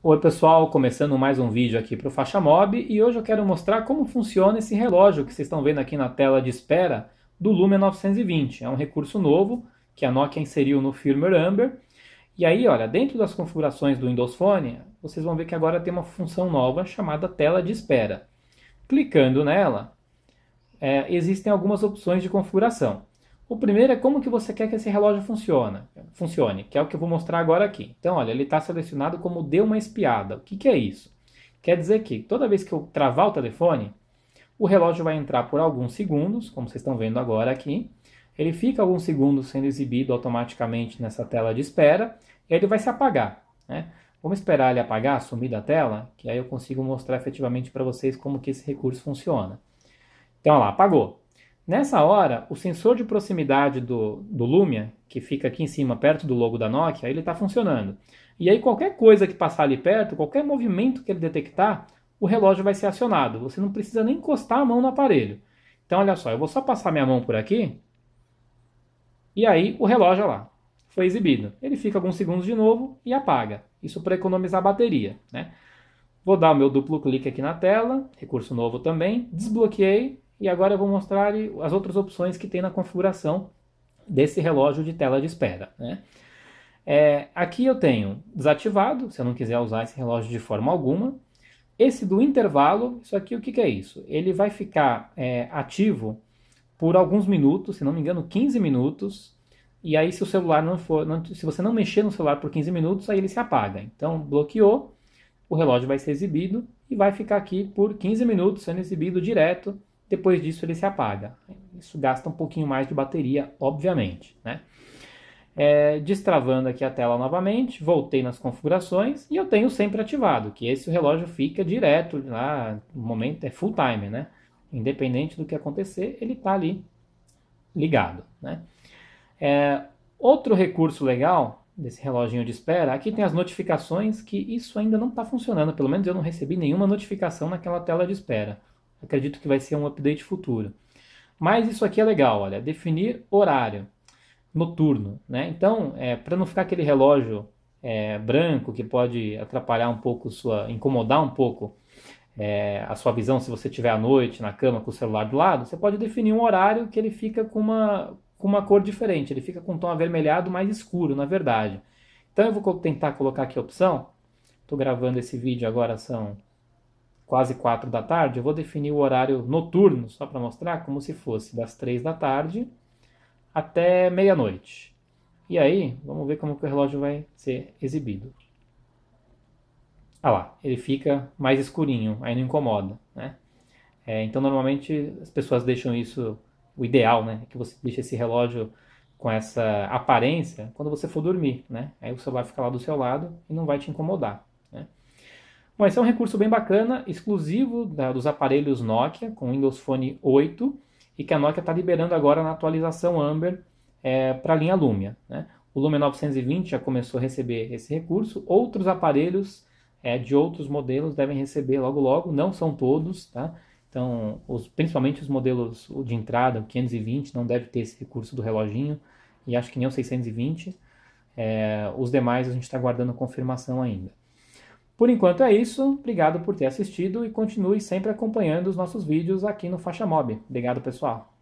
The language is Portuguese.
Oi pessoal, começando mais um vídeo aqui para o Faixa Mob e hoje eu quero mostrar como funciona esse relógio que vocês estão vendo aqui na tela de espera do Lumia 920. É um recurso novo que a Nokia inseriu no firmware Amber. E aí, olha, dentro das configurações do Windows Phone, vocês vão ver que agora tem uma função nova chamada tela de espera. Clicando nela, é, existem algumas opções de configuração. O primeiro é como que você quer que esse relógio funcione, funcione, que é o que eu vou mostrar agora aqui. Então, olha, ele está selecionado como deu uma espiada. O que, que é isso? Quer dizer que toda vez que eu travar o telefone, o relógio vai entrar por alguns segundos, como vocês estão vendo agora aqui. Ele fica alguns segundos sendo exibido automaticamente nessa tela de espera, e aí ele vai se apagar. Né? Vamos esperar ele apagar, sumir da tela, que aí eu consigo mostrar efetivamente para vocês como que esse recurso funciona. Então, olha lá, apagou. Nessa hora, o sensor de proximidade do, do Lumia, que fica aqui em cima, perto do logo da Nokia, ele está funcionando. E aí qualquer coisa que passar ali perto, qualquer movimento que ele detectar, o relógio vai ser acionado. Você não precisa nem encostar a mão no aparelho. Então, olha só, eu vou só passar minha mão por aqui, e aí o relógio olha lá foi exibido. Ele fica alguns segundos de novo e apaga. Isso para economizar bateria, né? Vou dar o meu duplo clique aqui na tela, recurso novo também, desbloqueei, e agora eu vou mostrar as outras opções que tem na configuração desse relógio de tela de espera. Né? É, aqui eu tenho desativado, se eu não quiser usar esse relógio de forma alguma. Esse do intervalo, isso aqui o que, que é isso? Ele vai ficar é, ativo por alguns minutos, se não me engano 15 minutos, e aí se o celular não for, não, se você não mexer no celular por 15 minutos, aí ele se apaga. Então bloqueou, o relógio vai ser exibido e vai ficar aqui por 15 minutos sendo exibido direto depois disso ele se apaga. Isso gasta um pouquinho mais de bateria, obviamente, né? É, destravando aqui a tela novamente, voltei nas configurações e eu tenho sempre ativado, que esse relógio fica direto lá, no momento é full time, né? Independente do que acontecer, ele está ali ligado, né? É, outro recurso legal desse reloginho de espera, aqui tem as notificações que isso ainda não está funcionando, pelo menos eu não recebi nenhuma notificação naquela tela de espera. Acredito que vai ser um update futuro. Mas isso aqui é legal, olha, definir horário noturno, né? Então, é, para não ficar aquele relógio é, branco que pode atrapalhar um pouco sua, incomodar um pouco é, a sua visão se você estiver à noite na cama com o celular do lado, você pode definir um horário que ele fica com uma, com uma cor diferente, ele fica com um tom avermelhado mais escuro, na verdade. Então eu vou tentar colocar aqui a opção. Estou gravando esse vídeo agora, são quase 4 da tarde, eu vou definir o horário noturno, só para mostrar, como se fosse das 3 da tarde até meia-noite. E aí, vamos ver como o relógio vai ser exibido. Ah lá, ele fica mais escurinho, aí não incomoda, né? É, então, normalmente, as pessoas deixam isso, o ideal, né? É que você deixe esse relógio com essa aparência quando você for dormir, né? Aí o celular fica lá do seu lado e não vai te incomodar, né? Mas é um recurso bem bacana, exclusivo da, dos aparelhos Nokia, com Windows Phone 8, e que a Nokia está liberando agora na atualização Amber é, para a linha Lumia. Né? O Lumia 920 já começou a receber esse recurso, outros aparelhos é, de outros modelos devem receber logo logo, não são todos, tá? Então, os, principalmente os modelos de entrada, o 520 não deve ter esse recurso do reloginho, e acho que nem o 620. É, os demais a gente está aguardando confirmação ainda. Por enquanto é isso, obrigado por ter assistido e continue sempre acompanhando os nossos vídeos aqui no Faixa Mob. Obrigado pessoal!